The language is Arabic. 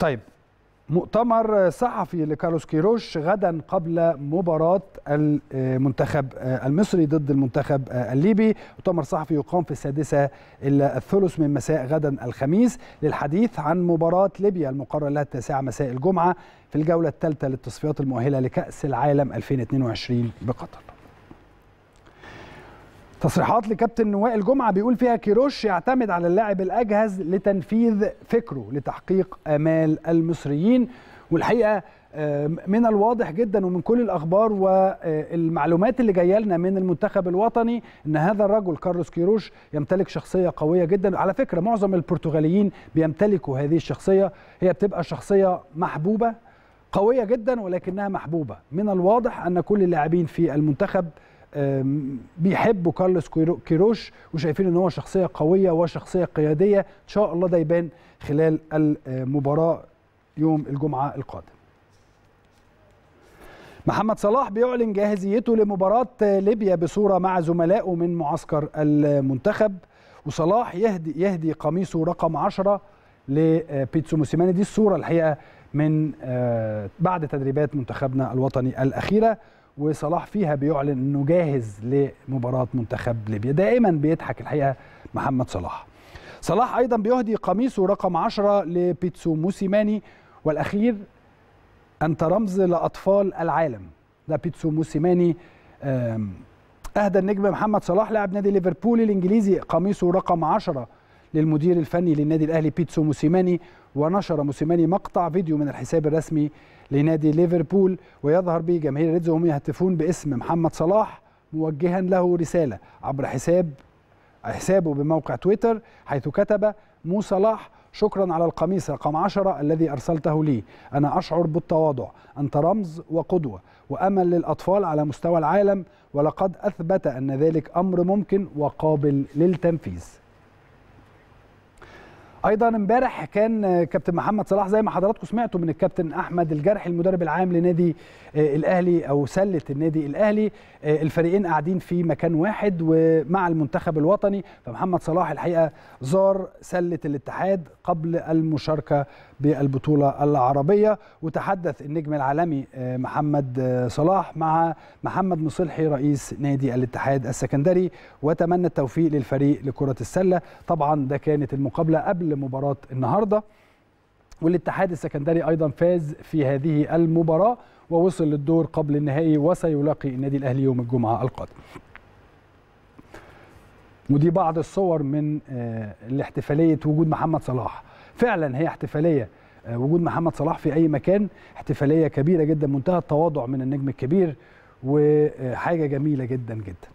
طيب مؤتمر صحفي لكارلوس كيروش غدا قبل مباراة المنتخب آه، المصري ضد المنتخب آه، الليبي مؤتمر صحفي يقام في السادسة إلى الثلث من مساء غدا الخميس للحديث عن مباراة ليبيا المقرر لها التاسعة مساء الجمعة في الجولة الثالثة للتصفيات المؤهلة لكأس العالم 2022 بقطر تصريحات لكابتن وائل جمعه بيقول فيها كيروش يعتمد على اللاعب الاجهز لتنفيذ فكره لتحقيق امال المصريين والحقيقه آه، من الواضح جدا ومن كل الاخبار والمعلومات اللي جايه لنا من المنتخب الوطني ان هذا الرجل كارلوس كيروش يمتلك شخصيه قويه جدا على فكره معظم البرتغاليين بيمتلكوا هذه الشخصيه هي بتبقى شخصيه محبوبه قويه جدا ولكنها محبوبه من الواضح ان كل اللاعبين في المنتخب بيحبوا كارلوس كيروش وشايفين ان هو شخصيه قويه وشخصيه قياديه ان شاء الله ده يبان خلال المباراه يوم الجمعه القادم محمد صلاح بيعلن جاهزيته لمباراه ليبيا بصوره مع زملائه من معسكر المنتخب وصلاح يهدي يهدي قميصه رقم 10 لبيتسو موسيماني دي الصوره الحقيقه من آه، بعد تدريبات منتخبنا الوطني الاخيره وصلاح فيها بيعلن انه جاهز لمباراه منتخب ليبيا دائما بيضحك الحقيقه محمد صلاح صلاح ايضا بيهدي قميصه رقم 10 لبيتسو موسيماني والاخير انت رمز لاطفال العالم ده بيتسو موسيماني اهدى النجم محمد صلاح لاعب نادي ليفربول الانجليزي قميصه رقم 10 للمدير الفني للنادي الاهلي بيتسو موسيماني ونشر موسيماني مقطع فيديو من الحساب الرسمي لنادي ليفربول ويظهر به جماهير ريدز وهم يهتفون باسم محمد صلاح موجها له رساله عبر حساب حسابه بموقع تويتر حيث كتب مو صلاح شكرا على القميص رقم 10 الذي أرسلته لي أنا أشعر بالتواضع أنت رمز وقدوة وأمل للأطفال على مستوى العالم ولقد أثبت أن ذلك أمر ممكن وقابل للتنفيذ ايضا امبارح كان كابتن محمد صلاح زي ما حضراتكم سمعتوا من الكابتن احمد الجرح المدرب العام لنادي آه، الاهلي او سله النادي الاهلي آه، الفريقين قاعدين في مكان واحد ومع المنتخب الوطني فمحمد صلاح الحقيقه زار سله الاتحاد قبل المشاركه بالبطوله العربيه وتحدث النجم العالمي آه، محمد صلاح مع محمد مصلحي رئيس نادي الاتحاد السكندري وتمنى التوفيق للفريق لكره السله طبعا ده كانت المقابله قبل كل مباراه النهارده والاتحاد السكندري ايضا فاز في هذه المباراه ووصل للدور قبل النهائي وسيلاقي النادي الاهلي يوم الجمعه القادم. ودي بعض الصور من الاحتفاليه آه، وجود محمد صلاح فعلا هي احتفاليه آه، وجود محمد صلاح في اي مكان احتفاليه كبيره جدا منتهى التواضع من النجم الكبير وحاجه جميله جدا جدا